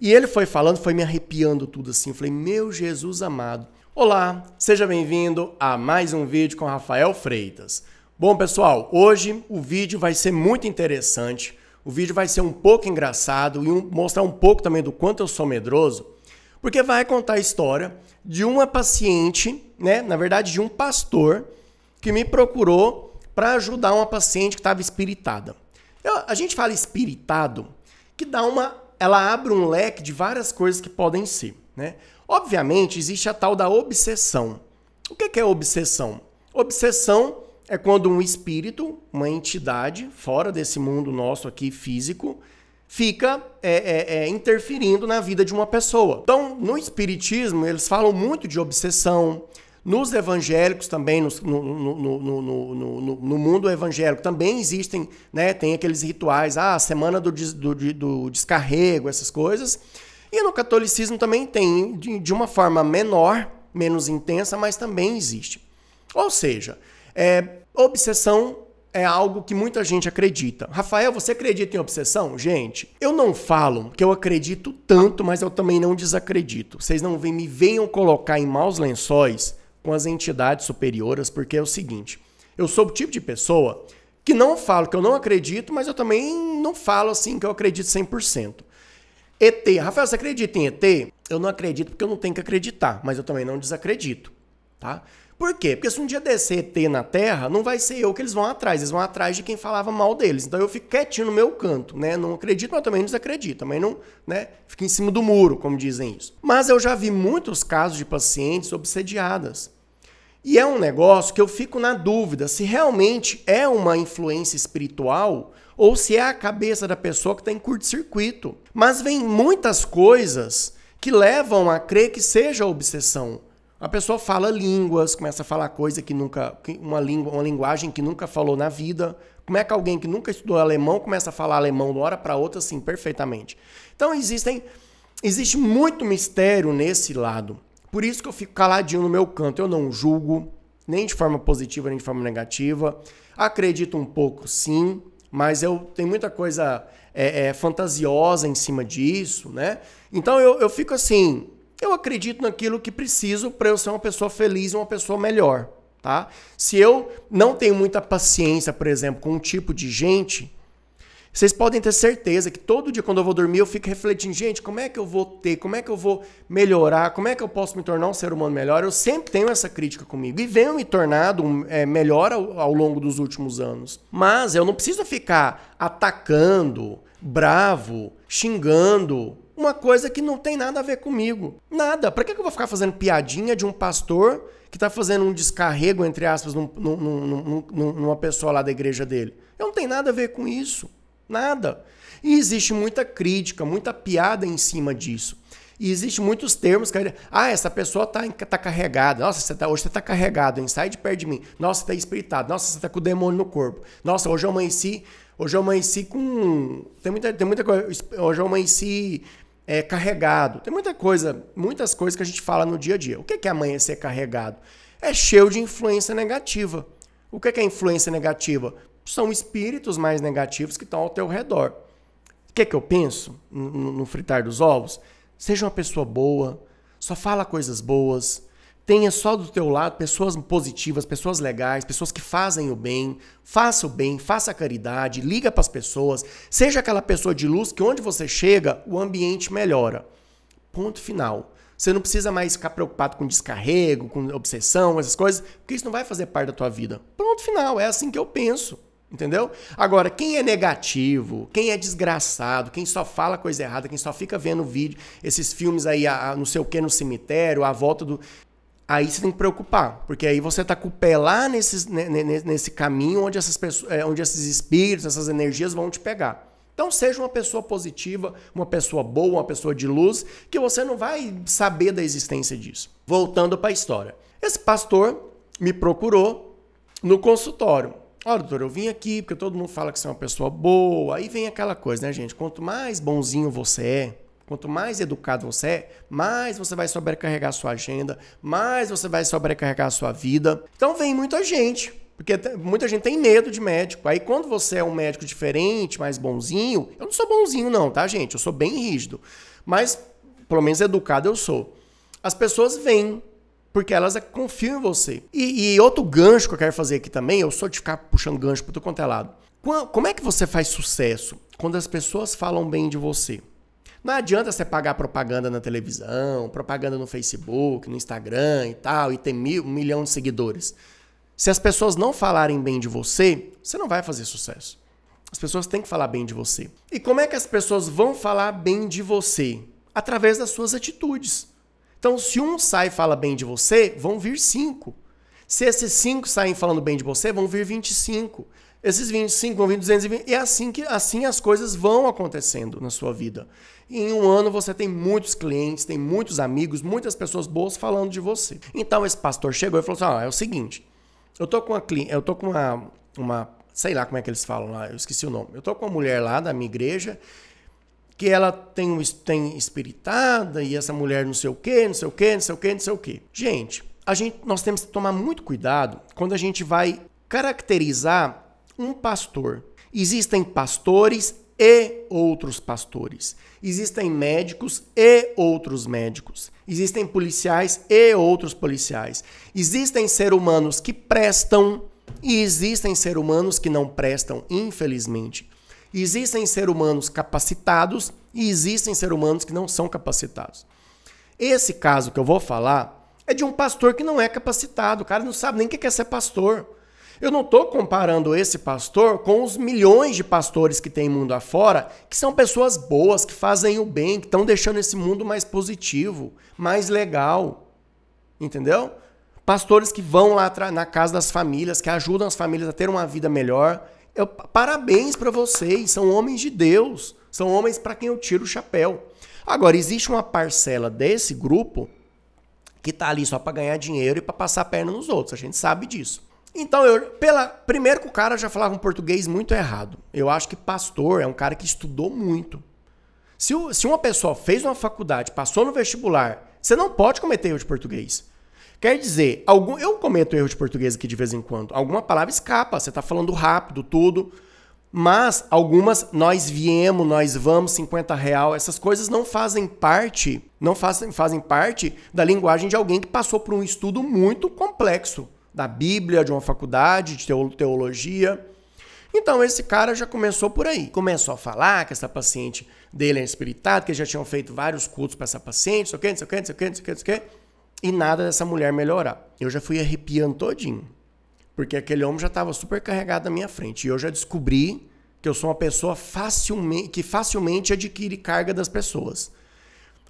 E ele foi falando, foi me arrepiando tudo assim. Eu falei, meu Jesus amado. Olá, seja bem-vindo a mais um vídeo com Rafael Freitas. Bom, pessoal, hoje o vídeo vai ser muito interessante. O vídeo vai ser um pouco engraçado e um, mostrar um pouco também do quanto eu sou medroso, porque vai contar a história de uma paciente, né? Na verdade, de um pastor que me procurou para ajudar uma paciente que estava espiritada. Eu, a gente fala espiritado que dá uma ela abre um leque de várias coisas que podem ser. Né? Obviamente, existe a tal da obsessão. O que é obsessão? Obsessão é quando um espírito, uma entidade, fora desse mundo nosso aqui físico, fica é, é, é, interferindo na vida de uma pessoa. Então, no Espiritismo, eles falam muito de obsessão, nos evangélicos também, no, no, no, no, mundo evangélico, também existem, né? Tem aqueles rituais, ah, a semana do, do, do descarrego, essas coisas. E no catolicismo também tem, de, de uma forma menor, menos intensa, mas também existe. Ou seja, é, obsessão é algo que muita gente acredita. Rafael, você acredita em obsessão? Gente, eu não falo que eu acredito tanto, mas eu também não desacredito. Vocês não me venham colocar em maus lençóis com as entidades superiores, porque é o seguinte: eu sou o tipo de pessoa que não falo que eu não acredito, mas eu também não falo assim que eu acredito 100%. ET, Rafael, você acredita em ET? Eu não acredito porque eu não tenho que acreditar, mas eu também não desacredito, tá? Por quê? Porque se um dia descer ET na Terra, não vai ser eu que eles vão atrás, eles vão atrás de quem falava mal deles. Então eu fico quietinho no meu canto, né? Não acredito, mas também não desacredito, também não, né? Fico em cima do muro, como dizem isso. Mas eu já vi muitos casos de pacientes obsediadas e é um negócio que eu fico na dúvida se realmente é uma influência espiritual ou se é a cabeça da pessoa que está em curto-circuito. Mas vem muitas coisas que levam a crer que seja obsessão. A pessoa fala línguas, começa a falar coisa que nunca. Uma, língua, uma linguagem que nunca falou na vida. Como é que alguém que nunca estudou alemão começa a falar alemão de uma hora para outra, assim, perfeitamente? Então existem. Existe muito mistério nesse lado. Por isso que eu fico caladinho no meu canto. Eu não julgo, nem de forma positiva, nem de forma negativa. Acredito um pouco, sim, mas eu tenho muita coisa é, é, fantasiosa em cima disso, né? Então eu, eu fico assim. Eu acredito naquilo que preciso para eu ser uma pessoa feliz e uma pessoa melhor, tá? Se eu não tenho muita paciência, por exemplo, com um tipo de gente, vocês podem ter certeza que todo dia quando eu vou dormir eu fico refletindo, gente, como é que eu vou ter, como é que eu vou melhorar, como é que eu posso me tornar um ser humano melhor? Eu sempre tenho essa crítica comigo e venho me tornado é, melhor ao, ao longo dos últimos anos. Mas eu não preciso ficar atacando, bravo, xingando, uma coisa que não tem nada a ver comigo. Nada. Para que, eu vou ficar fazendo piadinha de um pastor que tá fazendo um descarrego, entre aspas, num, num, num, numa pessoa lá da igreja dele? Eu não tenho nada a ver com isso. Nada. E existe muita crítica, muita piada em cima disso. E existe muitos termos que. Ah, essa pessoa tá, tá carregada. Nossa, você tá, hoje você tá carregado, hein? Sai de perto de mim. Nossa, você tá espiritado. Nossa, você tá com o demônio no corpo. Nossa, hoje eu amanheci. Hoje eu amanheci com. Tem muita, tem muita coisa. Hoje eu amanheci é, carregado. Tem muita coisa, muitas coisas que a gente fala no dia a dia. O que é amanhecer carregado? É cheio de influência negativa. O que é influência negativa? são espíritos mais negativos que estão ao teu redor. O que, é que eu penso no, no fritar dos ovos? Seja uma pessoa boa, só fala coisas boas, tenha só do teu lado pessoas positivas, pessoas legais, pessoas que fazem o bem, faça o bem, faça a caridade, liga para as pessoas, seja aquela pessoa de luz que onde você chega, o ambiente melhora. Ponto final. Você não precisa mais ficar preocupado com descarrego, com obsessão, essas coisas, porque isso não vai fazer parte da tua vida. Ponto final, é assim que eu penso. Entendeu? Agora, quem é negativo, quem é desgraçado, quem só fala coisa errada, quem só fica vendo vídeo, esses filmes aí, a, a, não sei o que no cemitério, a volta do. Aí você tem que preocupar, porque aí você tá com o pé lá nesse, nesse caminho onde, essas pessoas, é, onde esses espíritos, essas energias vão te pegar. Então seja uma pessoa positiva, uma pessoa boa, uma pessoa de luz, que você não vai saber da existência disso. Voltando para a história. Esse pastor me procurou no consultório. Ó, oh, doutor, eu vim aqui porque todo mundo fala que você é uma pessoa boa. Aí vem aquela coisa, né, gente? Quanto mais bonzinho você é, Quanto mais educado você é, mais você vai sobrecarregar sua agenda, mais você vai sobrecarregar sua vida. Então vem muita gente, porque muita gente tem medo de médico. Aí quando você é um médico diferente, mais bonzinho, eu não sou bonzinho não, tá, gente? Eu sou bem rígido, mas pelo menos educado eu sou. As pessoas vêm porque elas confiam em você. E, e, outro gancho que eu quero fazer aqui também, eu sou de ficar puxando gancho para o quanto é lado. Como é que você faz sucesso? Quando as pessoas falam bem de você. Não adianta você pagar propaganda na televisão, propaganda no Facebook, no Instagram e tal, e ter mil, um milhão de seguidores. Se as pessoas não falarem bem de você, você não vai fazer sucesso. As pessoas têm que falar bem de você. E como é que as pessoas vão falar bem de você? Através das suas atitudes. Então, se um sai e fala bem de você, vão vir cinco. Se esses cinco saem falando bem de você, vão vir 25. Esses 25 vão vir 220. E é assim que assim as coisas vão acontecendo na sua vida. E em um ano você tem muitos clientes, tem muitos amigos, muitas pessoas boas falando de você. Então esse pastor chegou e falou assim: ah, é o seguinte, eu tô com uma eu tô com uma, uma sei lá como é que eles falam lá, eu esqueci o nome. Eu tô com uma mulher lá da minha igreja que ela tem, tem espiritada e essa mulher não sei o quê, não sei o quê, não sei o quê, não sei o quê. Gente, a gente, nós temos que tomar muito cuidado quando a gente vai caracterizar um pastor. Existem pastores e outros pastores. Existem médicos e outros médicos. Existem policiais e outros policiais. Existem seres humanos que prestam e existem seres humanos que não prestam, infelizmente. Existem seres humanos capacitados e existem seres humanos que não são capacitados. Esse caso que eu vou falar é de um pastor que não é capacitado, o cara não sabe nem o que é ser pastor. Eu não estou comparando esse pastor com os milhões de pastores que tem mundo afora, que são pessoas boas, que fazem o bem, que estão deixando esse mundo mais positivo, mais legal. Entendeu? Pastores que vão lá na casa das famílias, que ajudam as famílias a ter uma vida melhor, eu, parabéns para vocês, são homens de Deus, são homens para quem eu tiro o chapéu. Agora, existe uma parcela desse grupo que tá ali só para ganhar dinheiro e para passar a perna nos outros, a gente sabe disso. Então, eu, pela, primeiro que o cara já falava um português muito errado. Eu acho que pastor é um cara que estudou muito. Se, o, se uma pessoa fez uma faculdade, passou no vestibular, você não pode cometer erro de português. Quer dizer, algum, eu cometo erro de português aqui de vez em quando. Alguma palavra escapa, você está falando rápido, tudo. Mas algumas nós viemos, nós vamos, 50 real, essas coisas não fazem parte, não fazem, fazem parte da linguagem de alguém que passou por um estudo muito complexo da Bíblia, de uma faculdade de teologia. Então esse cara já começou por aí. Começou a falar que essa paciente dele é espiritada, que já tinham feito vários cultos para essa paciente, não sei o que, não sei o que, não sei o que, não sei o que, não sei o que. E nada dessa mulher melhorar. Eu já fui arrepiando todinho. Porque aquele homem já estava super carregado na minha frente. E eu já descobri que eu sou uma pessoa facilmente, que facilmente adquire carga das pessoas.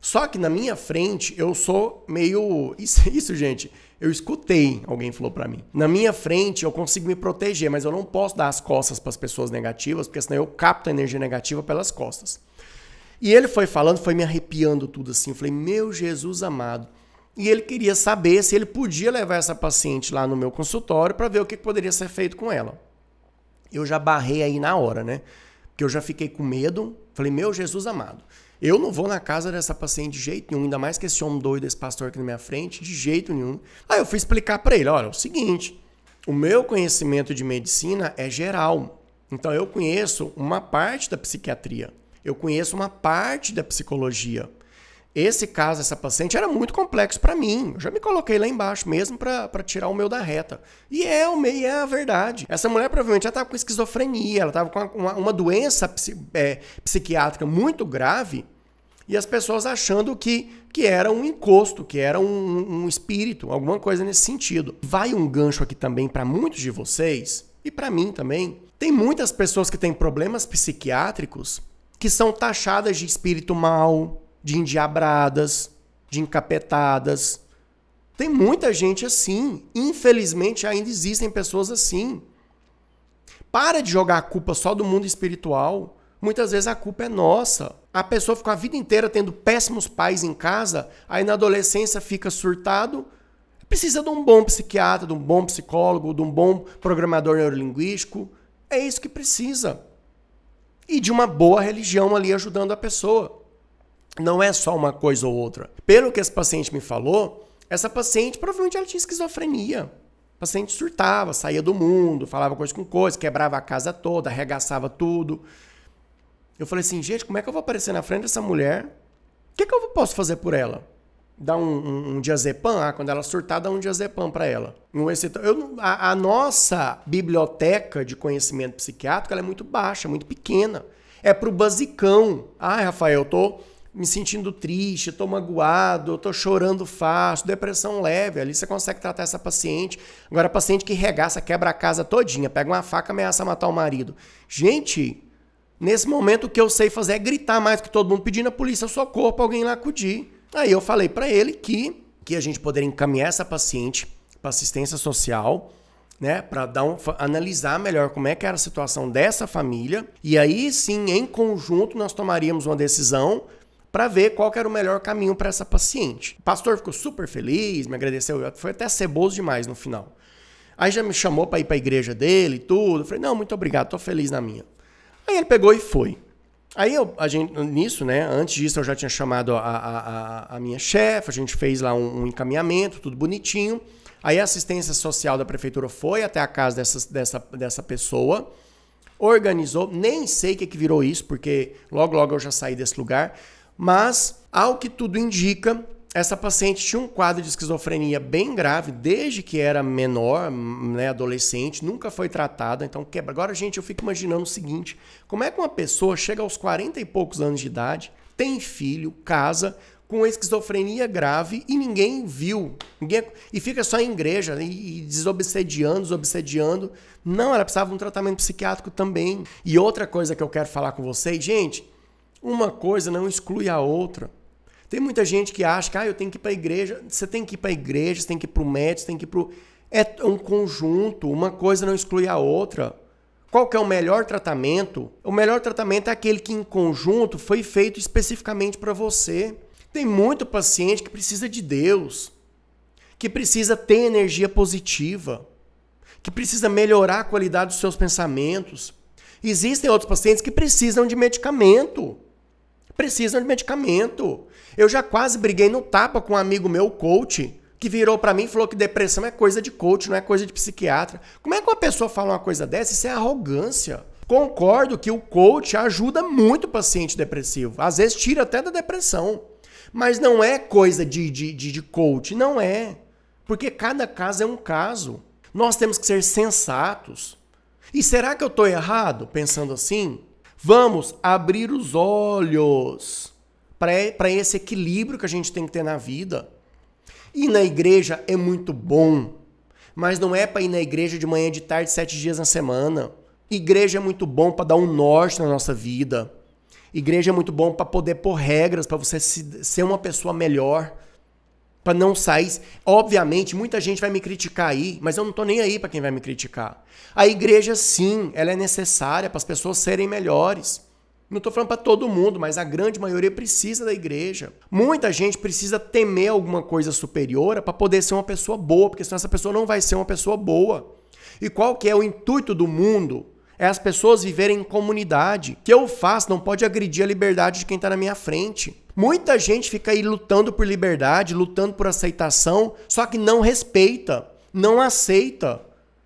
Só que na minha frente eu sou meio. Isso, isso gente, eu escutei, alguém falou para mim. Na minha frente eu consigo me proteger, mas eu não posso dar as costas para as pessoas negativas, porque senão eu capto a energia negativa pelas costas. E ele foi falando, foi me arrepiando tudo assim. Eu falei, meu Jesus amado. E ele queria saber se ele podia levar essa paciente lá no meu consultório para ver o que poderia ser feito com ela. Eu já barrei aí na hora, né? Porque eu já fiquei com medo. Falei, meu Jesus amado, eu não vou na casa dessa paciente de jeito nenhum, ainda mais que esse homem doido, esse pastor aqui na minha frente, de jeito nenhum. Aí eu fui explicar para ele: olha, é o seguinte, o meu conhecimento de medicina é geral. Então eu conheço uma parte da psiquiatria, eu conheço uma parte da psicologia. Esse caso, essa paciente, era muito complexo para mim. Eu já me coloquei lá embaixo mesmo para tirar o meu da reta. E é o meio, é a verdade. Essa mulher provavelmente já estava com esquizofrenia, ela estava com uma, uma doença psi, é, psiquiátrica muito grave e as pessoas achando que, que era um encosto, que era um, um espírito, alguma coisa nesse sentido. Vai um gancho aqui também para muitos de vocês e para mim também. Tem muitas pessoas que têm problemas psiquiátricos que são taxadas de espírito mal de endiabradas, de encapetadas. Tem muita gente assim. Infelizmente, ainda existem pessoas assim. Para de jogar a culpa só do mundo espiritual. Muitas vezes a culpa é nossa. A pessoa ficou a vida inteira tendo péssimos pais em casa, aí na adolescência fica surtado. Precisa de um bom psiquiatra, de um bom psicólogo, de um bom programador neurolinguístico. É isso que precisa. E de uma boa religião ali ajudando a pessoa não é só uma coisa ou outra. Pelo que esse paciente me falou, essa paciente provavelmente ela tinha esquizofrenia. O paciente surtava, saía do mundo, falava coisa com coisa, quebrava a casa toda, arregaçava tudo. Eu falei assim, gente, como é que eu vou aparecer na frente dessa mulher? O que, é que eu posso fazer por ela? Dar um, um, um diazepam? Ah, quando ela surtar, dá um diazepam para ela. Um Eu, a, a, nossa biblioteca de conhecimento psiquiátrico é muito baixa, muito pequena. É pro basicão. Ah, Rafael, eu tô me sentindo triste, estou magoado, estou chorando fácil, depressão leve. Ali você consegue tratar essa paciente. Agora, a paciente que regaça, quebra a casa todinha, pega uma faca, ameaça matar o marido. Gente, nesse momento o que eu sei fazer é gritar mais que todo mundo, pedindo a polícia socorro para alguém lá acudir. Aí eu falei para ele que, que a gente poderia encaminhar essa paciente para assistência social, né, para dar um, analisar melhor como é que era a situação dessa família e aí sim, em conjunto, nós tomaríamos uma decisão para ver qual era o melhor caminho para essa paciente. O pastor ficou super feliz, me agradeceu, foi até ceboso demais no final. Aí já me chamou para ir para a igreja dele e tudo. Eu falei: "Não, muito obrigado, tô feliz na minha". Aí ele pegou e foi. Aí eu, a gente, nisso, né? Antes disso eu já tinha chamado a, a, a minha chefe, a gente fez lá um, um, encaminhamento, tudo bonitinho. Aí a assistência social da prefeitura foi até a casa dessa, dessa, dessa pessoa, organizou, nem sei o que, que virou isso, porque logo, logo eu já saí desse lugar. Mas, ao que tudo indica, essa paciente tinha um quadro de esquizofrenia bem grave desde que era menor, né, adolescente, nunca foi tratada. Então, quebra. Agora, gente, eu fico imaginando o seguinte: como é que uma pessoa chega aos 40 e poucos anos de idade, tem filho, casa, com esquizofrenia grave e ninguém viu. Ninguém, e fica só em igreja né, e, e desobsediando, desobsediando. Não, ela precisava de um tratamento psiquiátrico também. E outra coisa que eu quero falar com vocês, gente, uma coisa não exclui a outra. Tem muita gente que acha que ah, eu tenho que ir para a igreja, você tem que ir para a igreja, você tem que ir para o médico, tem que ir para É um conjunto, uma coisa não exclui a outra. Qual que é o melhor tratamento? O melhor tratamento é aquele que em conjunto foi feito especificamente para você. Tem muito paciente que precisa de Deus, que precisa ter energia positiva, que precisa melhorar a qualidade dos seus pensamentos. Existem outros pacientes que precisam de medicamento precisam de medicamento. Eu já quase briguei no tapa com um amigo meu, coach, que virou para mim e falou que depressão é coisa de coach, não é coisa de psiquiatra. Como é que uma pessoa fala uma coisa dessa? Isso é arrogância. Concordo que o coach ajuda muito o paciente depressivo. Às vezes tira até da depressão. Mas não é coisa de, de, de, de coach, não é. Porque cada caso é um caso. Nós temos que ser sensatos. E será que eu estou errado pensando assim? Vamos abrir os olhos para esse equilíbrio que a gente tem que ter na vida. Ir na igreja é muito bom, mas não é para ir na igreja de manhã, de tarde, sete dias na semana. Igreja é muito bom para dar um norte na nossa vida. Igreja é muito bom para poder pôr regras, para você ser uma pessoa melhor para não sair. Obviamente, muita gente vai me criticar aí, mas eu não tô nem aí para quem vai me criticar. A igreja sim, ela é necessária para as pessoas serem melhores. Não estou falando para todo mundo, mas a grande maioria precisa da igreja. Muita gente precisa temer alguma coisa superior para poder ser uma pessoa boa, porque senão essa pessoa não vai ser uma pessoa boa. E qual que é o intuito do mundo? É as pessoas viverem em comunidade. O que eu faço não pode agredir a liberdade de quem está na minha frente. Muita gente fica aí lutando por liberdade, lutando por aceitação, só que não respeita, não aceita.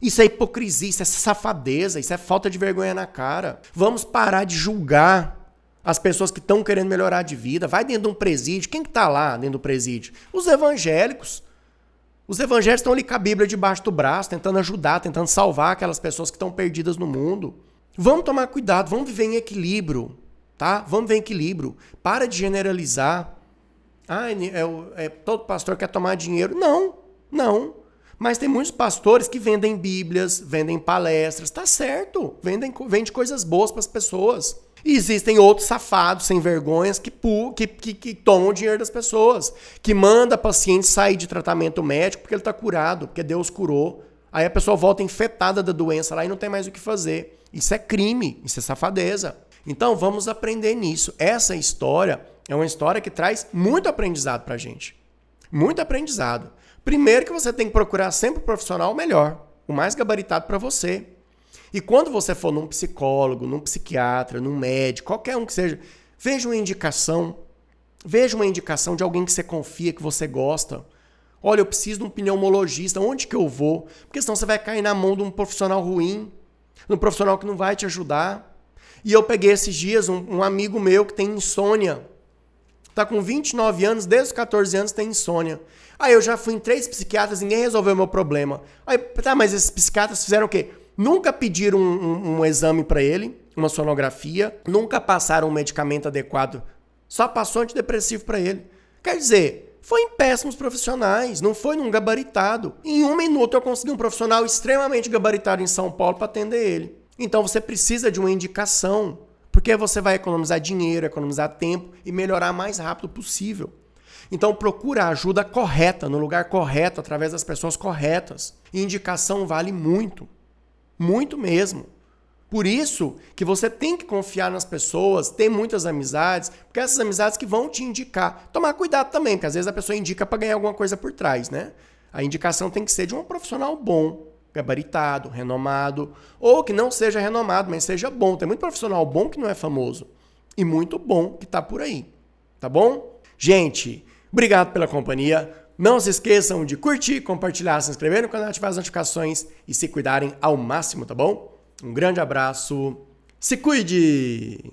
Isso é hipocrisia, isso é safadeza, isso é falta de vergonha na cara. Vamos parar de julgar as pessoas que estão querendo melhorar de vida. Vai dentro de um presídio. Quem que tá lá dentro do presídio? Os evangélicos. Os evangélicos estão ali com a Bíblia debaixo do braço, tentando ajudar, tentando salvar aquelas pessoas que estão perdidas no mundo. Vamos tomar cuidado, vamos viver em equilíbrio tá? Vamos ver equilíbrio. Para de generalizar. Ah, é, é, todo pastor quer tomar dinheiro. Não, não. Mas tem muitos pastores que vendem bíblias, vendem palestras, tá certo. Vendem, vende coisas boas para as pessoas. E existem outros safados, sem vergonhas, que, que, que, que tomam o dinheiro das pessoas. Que manda paciente sair de tratamento médico porque ele está curado, porque Deus curou. Aí a pessoa volta infectada da doença lá e não tem mais o que fazer. Isso é crime, isso é safadeza. Então vamos aprender nisso. Essa história é uma história que traz muito aprendizado para gente. Muito aprendizado. Primeiro que você tem que procurar sempre o um profissional melhor, o mais gabaritado para você. E quando você for num psicólogo, num psiquiatra, num médico, qualquer um que seja, veja uma indicação. Veja uma indicação de alguém que você confia, que você gosta. Olha, eu preciso de um pneumologista, onde que eu vou? Porque senão você vai cair na mão de um profissional ruim, de um profissional que não vai te ajudar. E eu peguei esses dias um, um amigo meu que tem insônia. Tá com 29 anos, desde os 14 anos tem insônia. Aí eu já fui em três psiquiatras e ninguém resolveu o meu problema. Aí, tá, mas esses psiquiatras fizeram o quê? Nunca pediram um, um, um exame para ele, uma sonografia, nunca passaram um medicamento adequado, só passou antidepressivo para ele. Quer dizer, foi em péssimos profissionais, não foi num gabaritado. Em um minuto eu consegui um profissional extremamente gabaritado em São Paulo para atender ele. Então você precisa de uma indicação, porque você vai economizar dinheiro, economizar tempo e melhorar mais rápido possível. Então procura a ajuda correta, no lugar correto, através das pessoas corretas. E indicação vale muito. Muito mesmo. Por isso que você tem que confiar nas pessoas, ter muitas amizades, porque essas amizades que vão te indicar. Tomar cuidado também, porque às vezes a pessoa indica para ganhar alguma coisa por trás, né? A indicação tem que ser de um profissional bom, gabaritado, renomado, ou que não seja renomado, mas seja bom. Tem muito profissional bom que não é famoso e muito bom que está por aí, tá bom? Gente, obrigado pela companhia. Não se esqueçam de curtir, compartilhar, se inscrever no canal, ativar as notificações e se cuidarem ao máximo, tá bom? Um grande abraço. Se cuide!